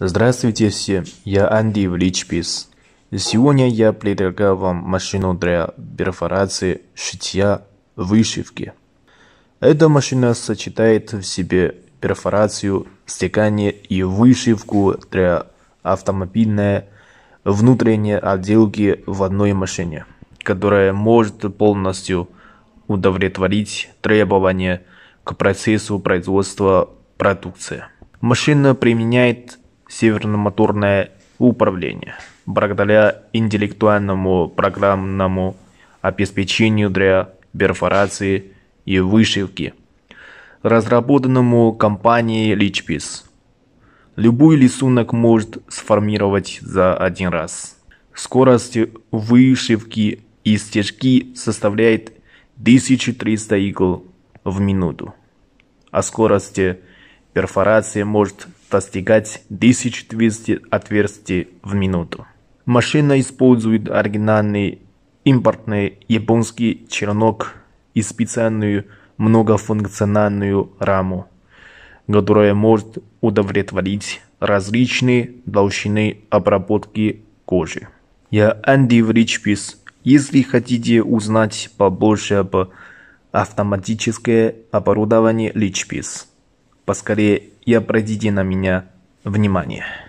Здравствуйте все, я Анди в Личпис. Сегодня я предлагаю вам машину для перфорации, шитья, вышивки. Эта машина сочетает в себе перфорацию, стекание и вышивку для автомобильной внутренней отделки в одной машине, которая может полностью удовлетворить требования к процессу производства продукции. Машина применяет северно-моторное управление, благодаря интеллектуальному программному обеспечению для перфорации и вышивки, разработанному компанией Lichpiece. Любой рисунок может сформировать за один раз. Скорость вышивки и стежки составляет 1300 игл в минуту, а скорость перфорации может достигать 1200 отверстий в минуту. Машина использует оригинальный импортный японский чернок и специальную многофункциональную раму, которая может удовлетворить различные должны обработки кожи. Я Анди Вричпис. Если хотите узнать побольше об автоматическое оборудование Личпис, поскорее и обратите на меня внимание.